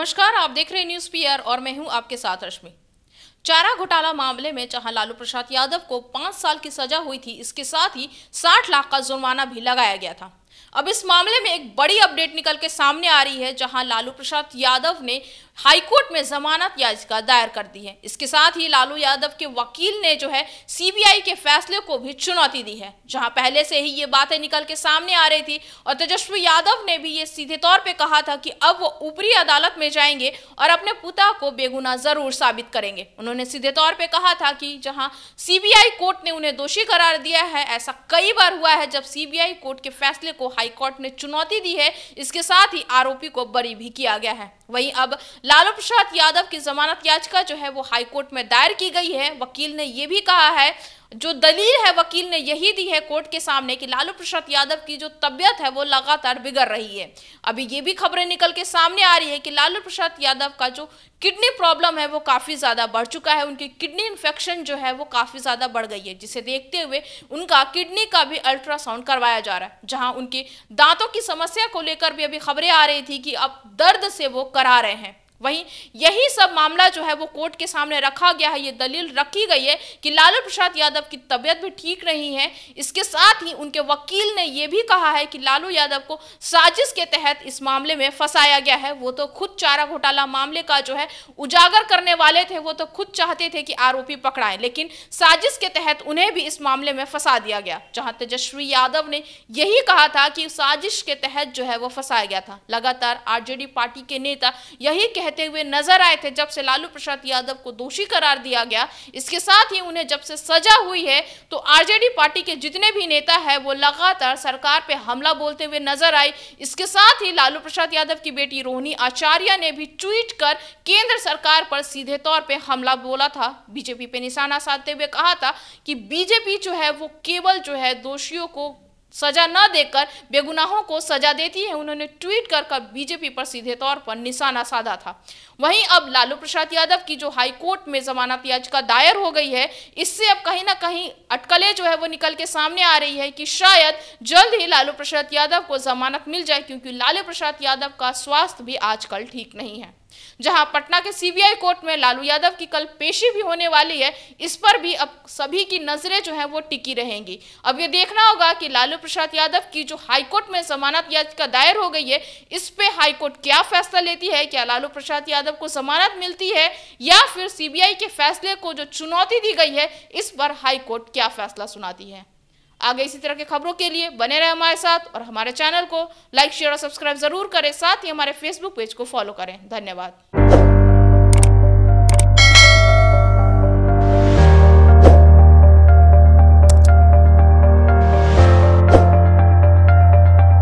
नमस्कार आप देख रहे हैं न्यूज पीआर और मैं हूं आपके साथ रश्मि चारा घोटाला मामले में जहां लालू प्रसाद यादव को पांच साल की सजा हुई थी इसके साथ ही साठ लाख का जुर्माना भी लगाया गया था अब इस मामले में एक बड़ी अपडेट निकल के सामने आ रही है जहां लालू प्रसाद यादव ने हाईकोर्ट में जमानत याचिका दायर कर दी है इसके साथ ही लालू यादव के वकील ने जो है सीबीआई के फैसले को भी चुनौती दी है जहां पहले से ही ये बातें निकल के सामने आ रही थी और तेजस्वी यादव ने भी ये सीधे तौर पर कहा था कि अब वो ऊपरी अदालत में जाएंगे और अपने पुता को बेगुना जरूर साबित करेंगे उन्होंने सीधे तौर पर कहा था कि जहां सीबीआई कोर्ट ने उन्हें दोषी करार दिया है ऐसा कई बार हुआ है जब सीबीआई कोर्ट के फैसले को हाईकोर्ट ने चुनौती दी है इसके साथ ही आरोपी को बरी भी किया गया है वहीं अब लालू प्रसाद यादव की जमानत याचिका जो है वो हाईकोर्ट में दायर की गई है वकील ने ये भी कहा है जो दलील है वकील ने यही दी है कोर्ट के सामने कि लालू प्रसाद यादव की जो तबियत है वो लगातार बिगड़ रही है अभी ये भी खबरें निकल के सामने आ रही है कि लालू प्रसाद यादव का जो किडनी प्रॉब्लम है वो काफ़ी ज़्यादा बढ़ चुका है उनकी किडनी इन्फेक्शन जो है वो काफ़ी ज़्यादा बढ़ गई है जिसे देखते हुए उनका किडनी का भी अल्ट्रासाउंड करवाया जा रहा है जहाँ उनके दांतों की समस्या को लेकर भी अभी खबरें आ रही थी कि अब दर्द से वो करा रहे हैं वहीं यही सब मामला जो है वो कोर्ट के सामने रखा गया है ये दलील रखी गई है कि लालू प्रसाद यादव की तबीयत भी ठीक नहीं है इसके साथ ही उनके वकील ने यह भी कहा है कि लालू यादव को साजिश के तहत इस मामले में फंसाया गया है वो तो खुद चारा घोटाला मामले का जो है उजागर करने वाले थे वो तो खुद चाहते थे कि आरोपी पकड़ाए लेकिन साजिश के तहत उन्हें भी इस मामले में फंसा दिया गया जहां तेजस्वी यादव ने यही कहा था कि साजिश के तहत जो है वो फंसाया गया था लगातार आरजेडी पार्टी के नेता यही कह कहते हुए नजर आए थे जब से लालू प्रसाद यादव को दोषी करार दिया गया इसके साथ ही उन्हें जब से सजा हुई है तो आरजेडी पार्टी के जितने भी नेता है वो लगातार सरकार पे हमला बोलते हुए नजर आए इसके साथ ही लालू प्रसाद यादव की बेटी रोहिणी आचार्य ने भी ट्वीट कर केंद्र सरकार पर सीधे तौर पर हमला बोला था बीजेपी पे निशाना साधते हुए कहा था कि बीजेपी जो है वो केवल जो है दोषियों को सजा न देकर बेगुनाहों को सजा देती है उन्होंने ट्वीट कर कर बीजेपी पर सीधे तौर पर निशाना साधा था वहीं अब लालू प्रसाद यादव की जो हाई कोर्ट में जमानत याचिका दायर हो गई है इससे अब कहीं ना कहीं अटकलें जो है वो निकल के सामने आ रही है कि शायद जल्द ही लालू प्रसाद यादव को जमानत मिल जाए क्योंकि लालू प्रसाद यादव का स्वास्थ्य भी आजकल ठीक नहीं है जहां पटना के सीबीआई कोर्ट में लालू यादव की कल पेशी भी होने वाली है इस पर भी अब सभी की नजरें जो है वो टिकी रहेंगी अब ये देखना होगा कि लालू प्रसाद यादव की जो हाईकोर्ट में जमानत याचिका दायर हो गई है इस पर हाईकोर्ट क्या फैसला लेती है क्या लालू प्रसाद यादव को जमानत मिलती है या फिर सीबीआई के फैसले को जो चुनौती दी गई है इस पर हाईकोर्ट क्या फैसला सुनाती है आगे इसी तरह के खबरों के लिए बने रहे हमारे साथ और हमारे चैनल को लाइक शेयर और सब्सक्राइब ज़रूर करें साथ ही हमारे फेसबुक पेज को फॉलो करें धन्यवाद